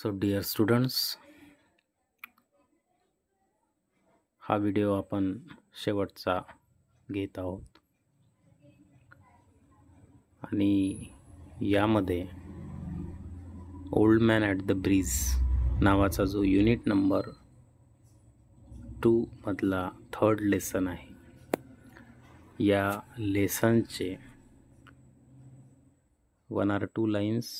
So dear students हा video आपण शेवटचा घेत आहोत आणि यामध्ये old man at the bridge नावाचा जो युनिट नंबर टूमधला थर्ड लेसन आहे या लेसनचे one or two lines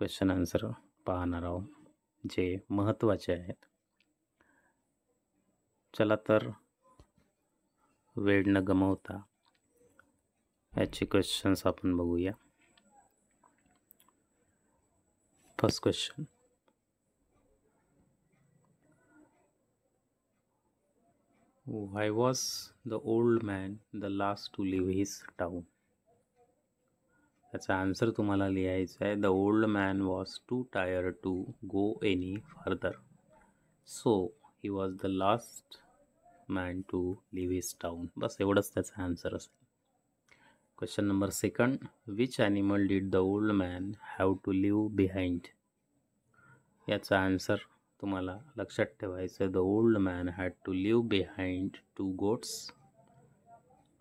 question answer पाहणार आहोत जे महत्त्वाचे आहेत चला तर वेळ न गमवता याचे क्वेश्चन्स आपण बघूया first question why was the old man the last to leave his town त्याचा आन्सर तुम्हाला लिहायचा आहे the old man was too tired to go any farther so he was the last man to leave his town बस एवढंच त्याचा answer असेल question number second which animal did the old man have to leave behind याचा answer तुम्हाला लक्षात ठेवायचं the old man had to leave behind two goats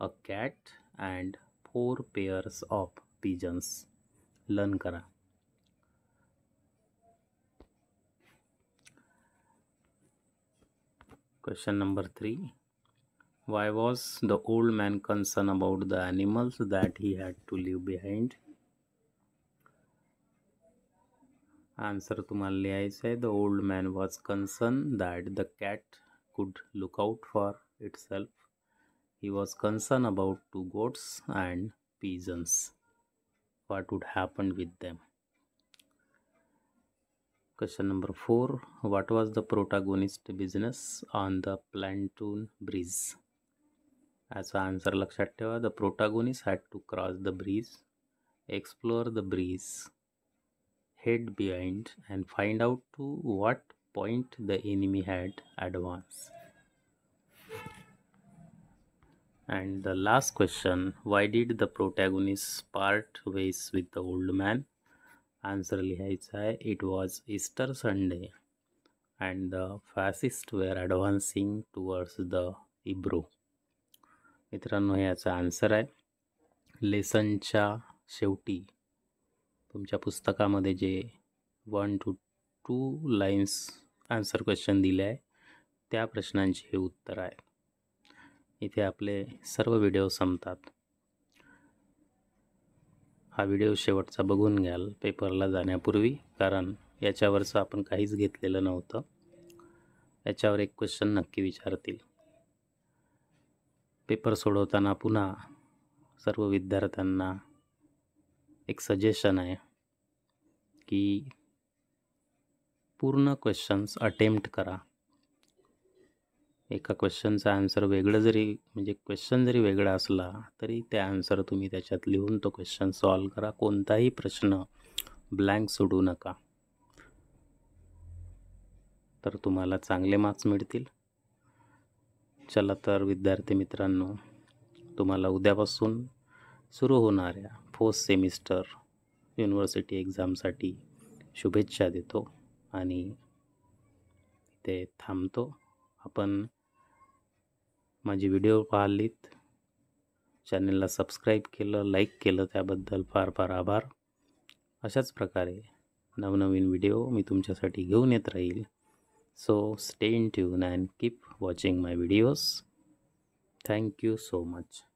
a cat and four pairs of pigeons learn kara question number 3 why was the old man concerned about the animals that he had to leave behind answer tumhalle i say the old man was concerned that the cat could look out for itself he was concerned about two goats and pigeons what would happen with them question number 4 what was the protagonist business on the plantoon breeze याचा answer लक्षात ठेवा The protagonist had to cross the breeze, explore the breeze, head behind, and find out to what point the enemy had advanced. And the last question Why did the protagonist part ways with the old man? Answer लिहायचा आहे It was Easter Sunday and the fascists were advancing towards the Hebrew. मित्रांनो याचा answer आहे लेसनच्या शेवटी तुमच्या पुस्तकामध्ये जे one to two lines answer question दिले आहे त्या प्रश्नांचे हे उत्तर आहे इथे आपले सर्व व्हिडिओ संपतात हा व्हिडिओ शेवटचा बघून घ्याल पेपरला जाण्यापूर्वी कारण याच्यावरचं आपण काहीच घेतलेलं नव्हतं याच्यावर एक क्वेश्चन नक्की विचारतील पेपर सोडवताना पुन्हा सर्व विद्यार्थ्यांना एक सजेशन आहे की पूर्ण क्वेश्चन्स अटेम्प्ट करा एका क्वेश्चनचा आन्सर वेगळं जरी म्हणजे क्वेश्चन जरी वेगळा असला तरी त्या आन्सर तुम्ही त्याच्यात लिहून तो क्वेश्चन सॉल्व करा कोणताही प्रश्न ब्लँक सोडू नका तर तुम्हाला चांगले मार्क्स मिळतील चला तर विद्यार्थी मित्रांनो तुम्हाला उद्यापासून सुरू होणाऱ्या फोर्थ सेमिस्टर युनिव्हर्सिटी एक्झामसाठी शुभेच्छा देतो आणि ते थांबतो आपण माझी व्हिडिओ पाहिलीत चॅनलला सबस्क्राईब केलं लाईक केलं त्याबद्दल फार फार आभार अशाच प्रकारे नवनवीन व्हिडिओ मी तुमच्यासाठी घेऊन येत राहील so stay in tune and keep watching my videos thank you so much